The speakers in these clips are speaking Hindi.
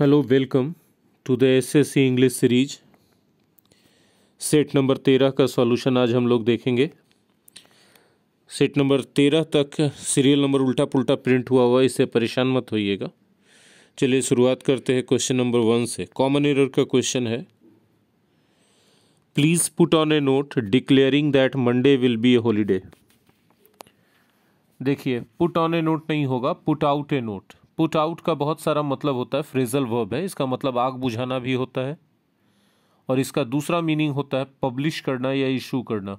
hello welcome to the SSC English series set number तेरह का सॉल्यूशन आज हम लोग देखेंगे सेट नंबर तेरह तक सीरियल नंबर उल्टा पुल्टा प्रिंट हुआ हुआ इससे परेशान मत होइएगा चलिए शुरुआत करते हैं क्वेश्चन नंबर वन से कॉमन एरर का क्वेश्चन है please put on a note declaring that Monday will be a holiday देखिए पुट ऑन ए नोट नहीं होगा put out a note put out का बहुत सारा मतलब होता है फ्रेजल वर्ब है इसका मतलब आग बुझाना भी होता है और इसका दूसरा मीनिंग होता है पब्लिश करना या इशू करना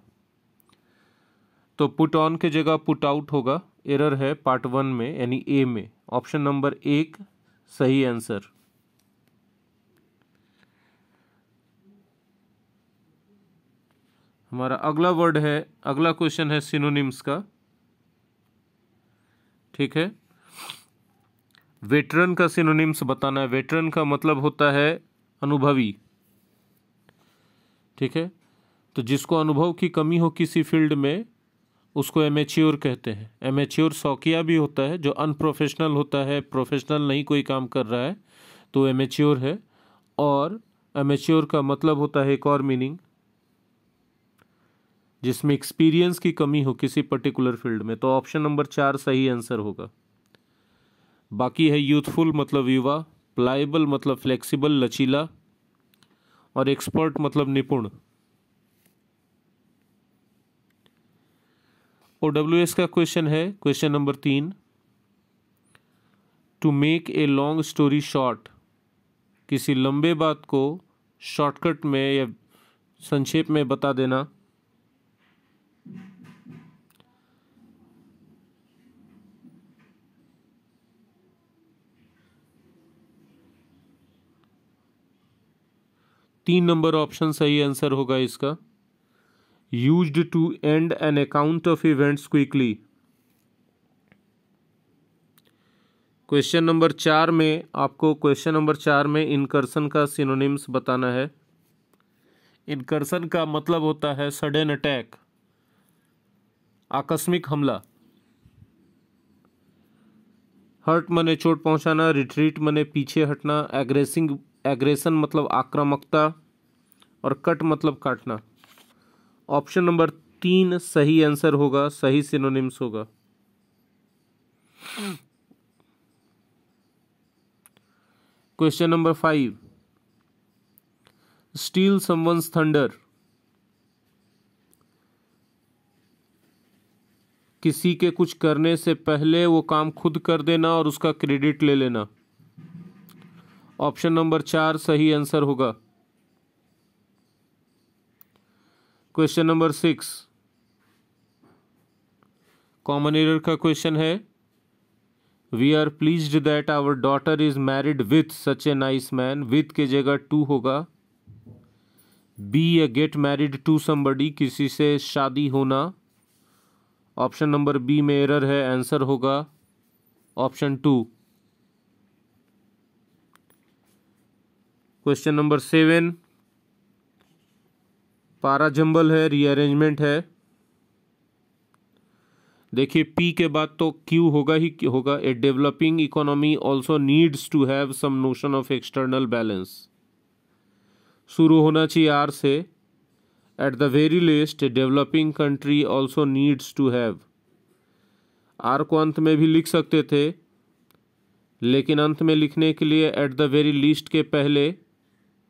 तो पुट ऑन के जगह पुट आउट होगा एरर है पार्ट वन में यानी ए में ऑप्शन नंबर एक सही आंसर हमारा अगला वर्ड है अगला क्वेश्चन है सिनोनिम्स का ठीक है वेटरन का सिनोनिम्स बताना है वेटरन का मतलब होता है अनुभवी ठीक है तो जिसको अनुभव की कमी हो किसी फील्ड में उसको एमेच्योर कहते हैं एमेच्योर शौकिया भी होता है जो अनप्रोफेशनल होता है प्रोफेशनल नहीं कोई काम कर रहा है तो एमेच्योर है और एमेच्योर का मतलब होता है एक और मीनिंग जिसमें एक्सपीरियंस की कमी हो किसी पर्टिकुलर फील्ड में तो ऑप्शन नंबर चार सही आंसर होगा बाकी है यूथफुल मतलब युवा प्लाइबल मतलब फ्लेक्सिबल लचीला और एक्सपर्ट मतलब निपुण ओ डब्ल्यू एस का क्वेश्चन है क्वेश्चन नंबर तीन to make a long story short किसी लंबे बात को शॉर्टकट में या संक्षेप में बता देना तीन नंबर ऑप्शन सही आंसर होगा इसका use to end an account of events quickly question number चार में आपको क्वेश्चन नंबर चार में इनकर्सन का सिनोनिम्स बताना है इनकर्सन का मतलब होता है सडन अटैक आकस्मिक हमला हर्ट मने चोट पहुंचाना रिट्रीट मने पीछे हटना एग्रेसिंग एग्रेसन मतलब आक्रामकता और कट मतलब काटना ऑप्शन नंबर तीन सही आंसर होगा सही सिनोनिम्स होगा question number five steal someone's thunder किसी के कुछ करने से पहले वो काम खुद कर देना और उसका क्रेडिट ले लेना ऑप्शन नंबर चार सही आंसर होगा question number six common error का क्वेश्चन है we are pleased that our daughter is married with such a nice man with के जगह टू होगा be a get married to somebody किसी से शादी होना ऑप्शन नंबर बी में एरर है आंसर होगा option two question number seven para jumble है रीअरेंजमेंट है देखिए पी के बाद तो क्यू होगा ही होगा a developing economy also needs to have some notion of external balance शुरू होना चाहिए आर से at the very least a developing country also needs to have R को अंत में भी लिख सकते थे लेकिन अंत में लिखने के लिए एट द वेरी लीस्ट के पहले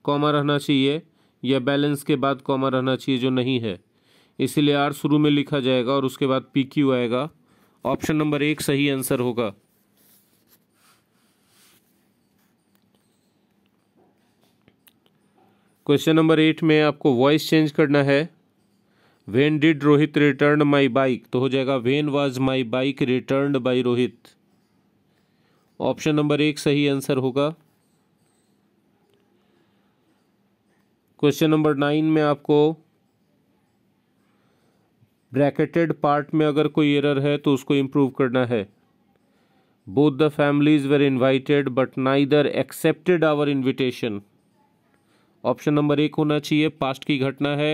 कॉमा रहना चाहिए या बैलेंस के बाद कॉमा रहना चाहिए जो नहीं है इसीलिए आर शुरू में लिखा जाएगा और उसके बाद पी क्यू आएगा ऑप्शन नंबर एक सही आंसर होगा क्वेश्चन नंबर एट में आपको वॉइस चेंज करना है when did Rohit return my bike तो हो जाएगा when was my bike return by Rohit option number एक सही आंसर होगा क्वेश्चन नंबर नाइन में आपको ब्रैकेटेड पार्ट में अगर कोई एरर है तो उसको इम्प्रूव करना है both the families were invited but neither accepted our invitation option number एक होना चाहिए पास्ट की घटना है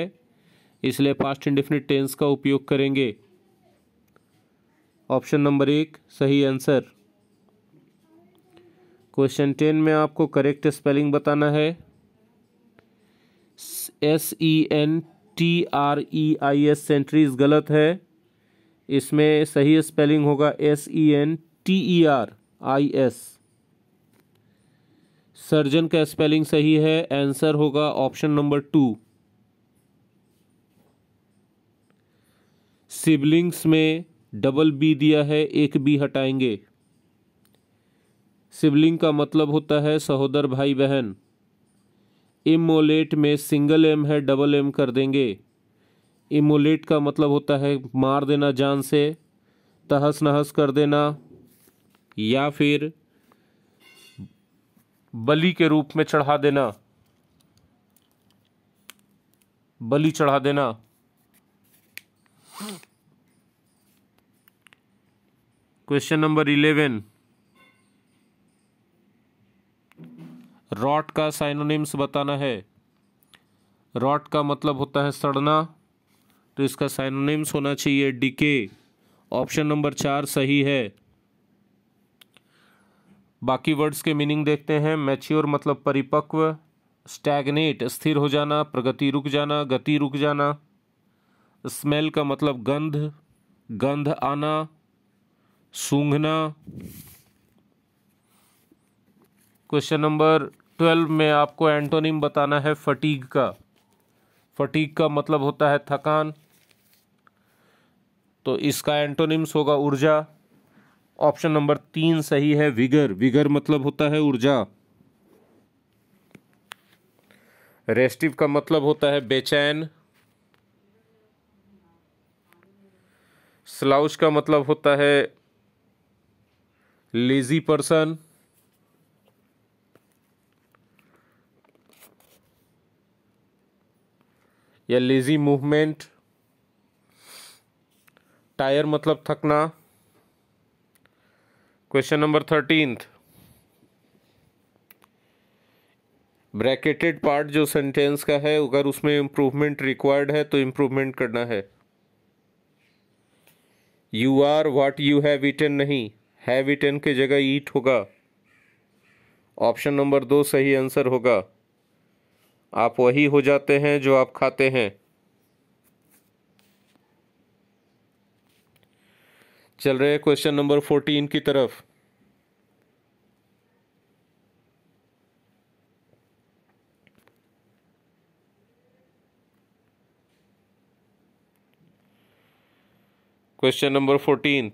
इसलिए पास्ट इंडिफिनिट टेंस का उपयोग करेंगे ऑप्शन नंबर एक सही आंसर क्वेश्चन टेन में आपको करेक्ट स्पेलिंग बताना है S E N T R E I S sentries गलत है इसमें सही स्पेलिंग होगा S E N T E R I S surgeon का स्पेलिंग सही है आंसर होगा ऑप्शन नंबर टू सिबलिंग्स में डबल बी दिया है एक बी हटाएंगे सिबलिंग का मतलब होता है सहोदर भाई बहन इमोलेट में सिंगल एम है डबल एम कर देंगे इमोलेट का मतलब होता है मार देना जान से तहस नहस कर देना या फिर बलि के रूप में चढ़ा देना बलि चढ़ा देना क्वेश्चन नंबर इलेवन रॉट का साइनोनिम्स बताना है रॉट का मतलब होता है सड़ना तो इसका साइनोनिम्स होना चाहिए डिके ऑप्शन नंबर चार सही है बाकी वर्ड्स के मीनिंग देखते हैं मैच्योर मतलब परिपक्व स्टैगनेट स्थिर हो जाना प्रगति रुक जाना गति रुक जाना स्मेल का मतलब गंध गंध आना सूंघना क्वेश्चन नंबर ट्वेल्व में आपको एंटोनिम बताना है फटीग का फटीग का मतलब होता है थकान तो इसका एंटोनिम्स होगा ऊर्जा ऑप्शन नंबर तीन सही है विगर विगर मतलब होता है ऊर्जा रेस्टिव का मतलब होता है बेचैन स्लाउश का मतलब होता है लेजी पर्सन या लेजी मूवमेंट टायर मतलब थकना question number thirteenth bracketed part जो सेंटेंस का है अगर उसमें इंप्रूवमेंट रिक्वायर्ड है तो इंप्रूवमेंट करना है you are what you have eaten नहीं हैव इटन के जगह ईट होगा ऑप्शन नंबर दो सही आंसर होगा आप वही हो जाते हैं जो आप खाते हैं चल रहे क्वेश्चन नंबर फोर्टीन की तरफ question number fourteen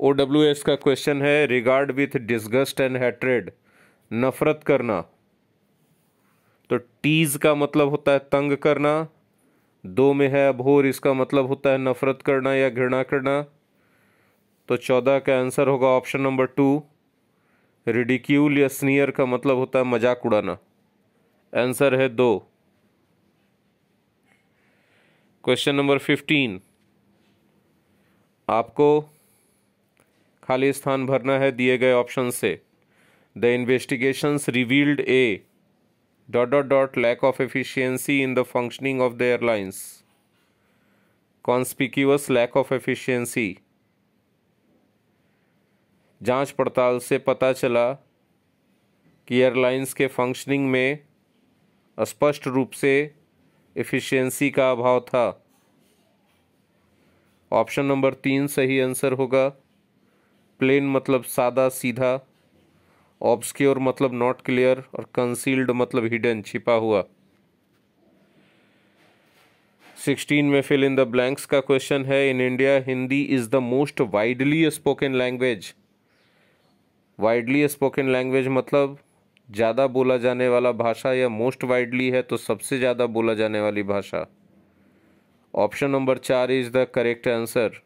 O W S का क्वेश्चन है regard with disgust and hatred नफरत करना तो टीज का मतलब होता है तंग करना दो में है अभोर इसका मतलब होता है नफरत करना या घृणा करना तो चौदह का आंसर होगा ऑप्शन नंबर टू रिडिक्यूल या स्नियर का मतलब होता है मजाक उड़ाना आंसर है दो क्वेश्चन नंबर फिफ्टीन आपको खाली स्थान भरना है दिए गए ऑप्शन से the investigations revealed a dot dot dot lack of efficiency in the functioning of the airlines conspicuous lack of efficiency जांच पड़ताल से पता चला कि एयरलाइंस के फंक्शनिंग में स्पष्ट रूप से एफिशिएंसी का अभाव था ऑप्शन नंबर तीन सही आंसर होगा प्लेन मतलब सादा सीधा ऑब्सक्योर मतलब नॉट क्लियर और कंसील्ड मतलब हिडन छिपा हुआ सिक्सटीन में फिल इन द ब्लैंक्स का क्वेश्चन है in India Hindi is the most widely spoken language widely spoken language मतलब ज़्यादा बोला जाने वाला भाषा या मोस्ट वाइडली है तो सबसे ज़्यादा बोला जाने वाली भाषा ऑप्शन नंबर चार is the correct answer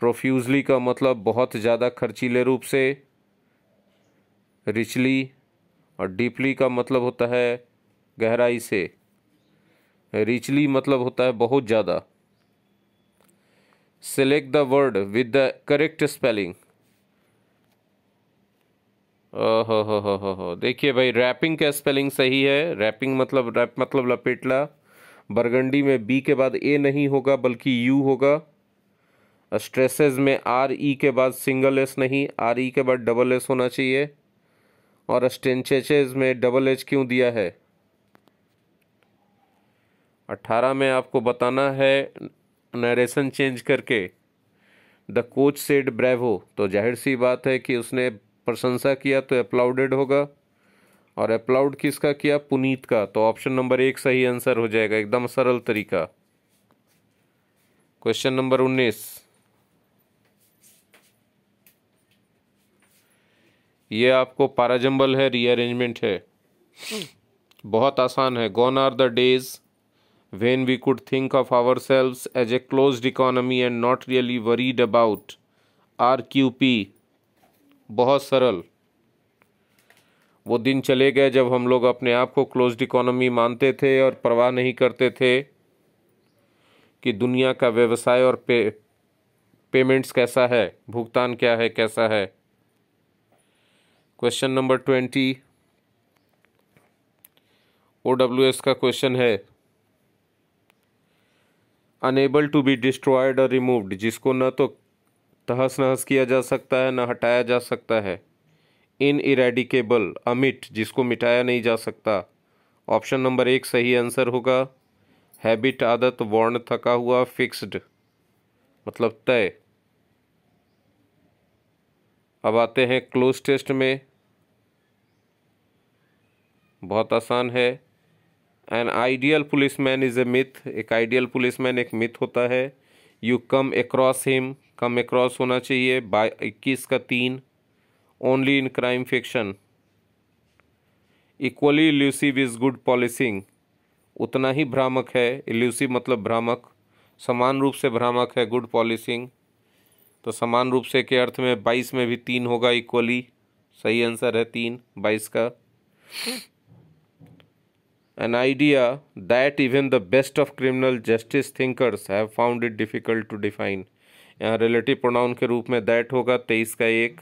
profusely का मतलब बहुत ज़्यादा खर्चीले रूप से रिचली और डीपली का मतलब होता है गहराई से रिचली मतलब होता है बहुत ज़्यादा select the word with the correct spelling ओहो हो हो हो हो देखिए भाई रैपिंग का स्पेलिंग सही है रैपिंग मतलब रैप मतलब लपेटला बरगंडी में बी के बाद ए नहीं होगा बल्कि यू होगा स्ट्रेसेस में आर ई e के बाद सिंगल एस नहीं आर ई e के बाद डबल एस होना चाहिए और अस्टेंचेचेज में डबल एच क्यों दिया है अट्ठारह में आपको बताना है नरेशन चेंज करके द कोच सेड ब्रेवो तो जाहिर सी बात है कि उसने प्रशंसा किया तो अप्लाउडेड होगा और अप्लाउड किसका किया पुनीत का तो ऑप्शन नंबर एक सही आंसर हो जाएगा एकदम सरल तरीका क्वेश्चन नंबर उन्नीस ये आपको पाराजम्बल है रीअरेंजमेंट है बहुत आसान है gone are the days when we could think of ourselves as a close economy and not really worried about R Q P बहुत सरल वो दिन चले गए जब हम लोग अपने आप को क्लोज इकोनॉमी मानते थे और परवाह नहीं करते थे कि दुनिया का व्यवसाय और पे पेमेंट्स कैसा है भुगतान क्या है कैसा है question number twenty O W S का क्वेश्चन है अनेबल टू बी डिस्ट्रॉयड और रिमूव्ड जिसको न तो तहस नहस किया जा सकता है न हटाया जा सकता है इन इरेडिकेबल अमिट जिसको मिटाया नहीं जा सकता ऑप्शन नंबर एक सही आंसर होगा हैबिट आदत वर्ण थका हुआ फिक्स्ड मतलब तय अब आते हैं क्लोज टेस्ट में बहुत आसान है an ideal police man is a myth एक आइडियल पुलिस मैन एक मिथ होता है you come across him come across होना चाहिए बाई इक्कीस का तीन only in crime fiction equally elusive is good policing उतना ही भ्रामक है इल्यूसिव मतलब भ्रामक समान रूप से भ्रामक है गुड पॉलिसिंग तो समान रूप से के अर्थ में बाईस में भी तीन होगा इक्वली सही आंसर है तीन बाईस का an idea that even the best of criminal justice thinkers have found it difficult to define यहाँ रिलेटिव प्रोनाउन के रूप में दैट होगा तेईस का एक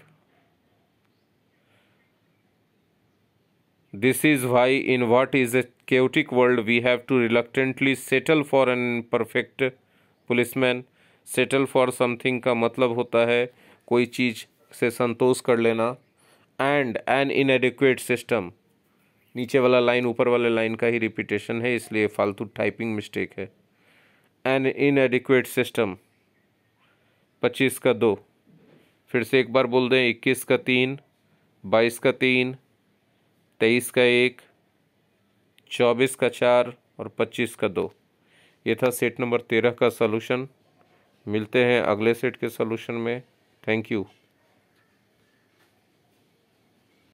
this is why in what is a chaotic world we have to reluctantly settle for an perfect policeman settle for something का मतलब होता है कोई चीज़ से संतोष कर लेना एंड एन इनएडिक्वेट सिस्टम नीचे वाला लाइन ऊपर वाले लाइन का ही रिपीटेशन है इसलिए फालतू टाइपिंग मिस्टेक है एन इनएडिक्वेट सिस्टम पच्चीस का दो फिर से एक बार बोल दें इक्कीस का तीन बाईस का तीन तेईस का एक चौबीस का चार और पच्चीस का दो ये था सेट नंबर तेरह का सोलूशन मिलते हैं अगले सेट के सोलूशन में थैंक यू